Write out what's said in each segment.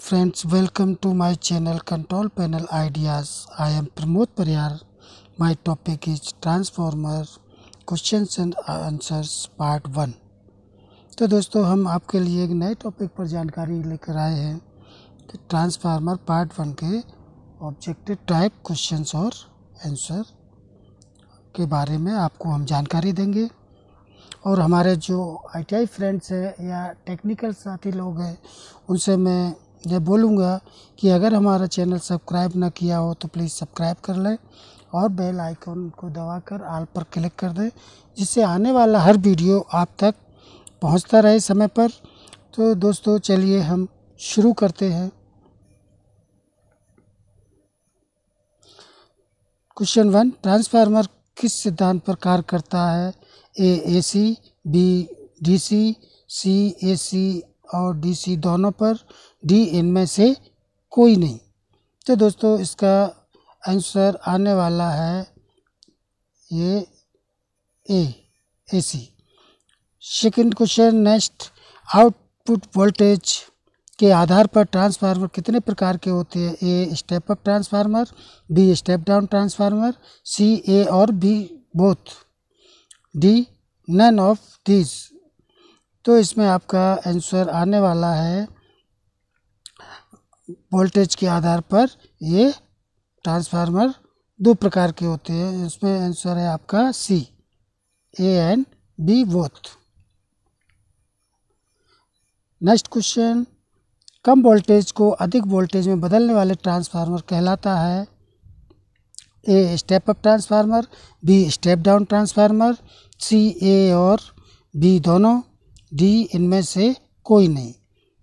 friends welcome to my channel control panel ideas I am Pramod Pariyar my topic is transformer question and answers part one तो दोस्तों हम आपके लिए एक नए टॉपिक पर जानकारी लेकर आए हैं कि ट्रांसफार्मर पार्ट वन के ऑब्जेक्टिव टाइप क्वेश्चंस और आंसर के बारे में आपको हम जानकारी देंगे और हमारे जो आईटीआई फ्रेंड्स हैं या टेक्निकल साथी लोग हैं उनसे मैं ये बोलूँगा कि अगर हमारा चैनल सब्सक्राइब ना किया हो तो प्लीज़ सब्सक्राइब कर लें और बेल आइकॉन को दबाकर आल पर क्लिक कर दें जिससे आने वाला हर वीडियो आप तक पहुंचता रहे समय पर तो दोस्तों चलिए हम शुरू करते हैं क्वेश्चन वन ट्रांसफार्मर किस सिद्धांत पर कार्य करता है ए A C B D C सी ए सी और डी सी दोनों पर डी इनमें से कोई नहीं तो दोस्तों इसका आंसर आने वाला है ये A A C second question next output voltage के आधार पर ट्रांसफार्मर कितने प्रकार के होते हैं A step up transformer B step down transformer C A और B both D none of this तो इसमें आपका आंसर आने वाला है वोल्टेज के आधार पर ये ट्रांसफार्मर दो प्रकार के होते हैं इसमें आंसर है आपका C A and B both next question कम वोल्टेज को अधिक वोल्टेज में बदलने वाले ट्रांसफार्मर कहलाता है A step up transformer B step down transformer C A और बी दोनों डी इनमें से कोई नहीं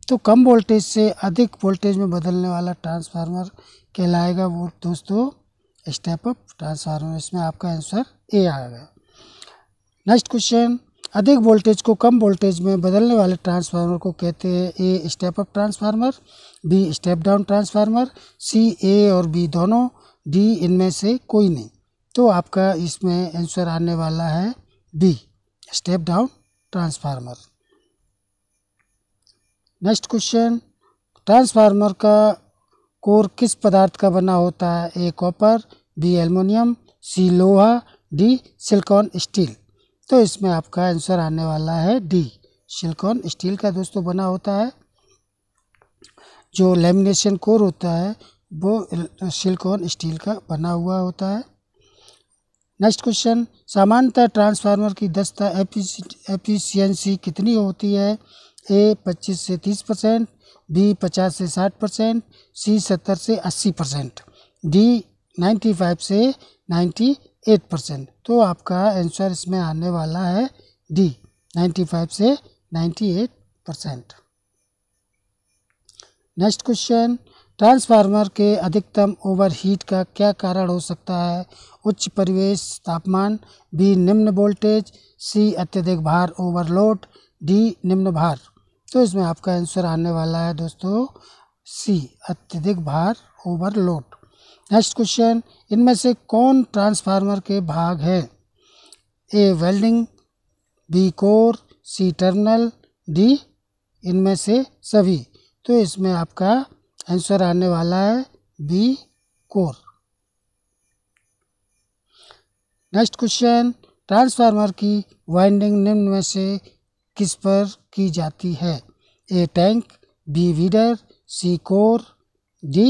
तो कम वोल्टेज से अधिक वोल्टेज में बदलने वाला ट्रांसफार्मर कहलाएगा वो दोस्तों स्टेप अप ट्रांसफार्मर इसमें आपका आंसर ए आएगा नेक्स्ट क्वेश्चन अधिक वोल्टेज को कम वोल्टेज में बदलने वाले ट्रांसफार्मर को कहते हैं A step up transformer B step down transformer C A और बी दोनों डी इनमें से कोई नहीं तो आपका इसमें आंसर आने वाला है B step down transformer next question transformer का कोर किस पदार्थ का बना होता है A copper B aluminium C लोहा डी सिलकॉन स्टील तो इसमें आपका आंसर आने वाला है डी सिलकॉन स्टील का दोस्तों बना होता है जो लेमिनेशन कोर होता है वो सिलकॉन स्टील का बना हुआ होता है नेक्स्ट क्वेश्चन सामान्यतः ट्रांसफार्मर की दस्ता एफिशिएंसी कितनी होती है ए पच्चीस से तीस परसेंट बी पचास से साठ परसेंट सी सत्तर से अस्सी परसेंट डी नाइन्टी फाइव से नाइन्टी एट परसेंट तो आपका आंसर इसमें आने वाला है डी नाइन्टी फाइव से ninety eight percent next question transformer के अधिकतम ओवरहीट का क्या कारण हो सकता है उच्च परिवेश तापमान बी निम्न वोल्टेज सी अत्यधिक भार ओवरलोड डी निम्न भार तो इसमें आपका आंसर आने वाला है दोस्तों सी अत्यधिक भार ओवरलोड नेक्स्ट क्वेश्चन इनमें से कौन ट्रांसफार्मर के भाग है A welding B core C terminal D इनमें से सभी तो इसमें आपका आंसर आने वाला है B core next question transformer की वाइंडिंग निम्न में से किस पर की जाती है ए टैंक बी वीडर सी कोर डी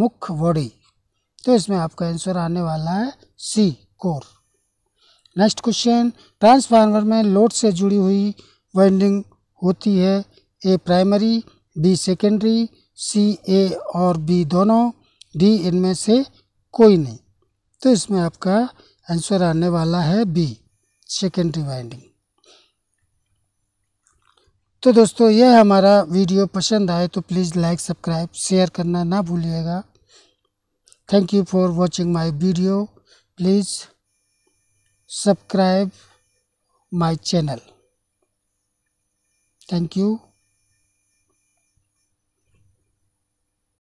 मुख्य बॉडी तो इसमें आपका आंसर आने वाला है C core next question transformer में लोड से जुड़ी हुई वाइंडिंग होती है A primary B secondary C A और बी दोनों डी इनमें से कोई नहीं तो इसमें आपका आंसर आने वाला है बी सेकेंडरी वाइंडिंग तो दोस्तों यह हमारा वीडियो पसंद आए तो प्लीज़ लाइक सब्सक्राइब शेयर करना ना भूलिएगा thank you for watching my video please subscribe my channel thank you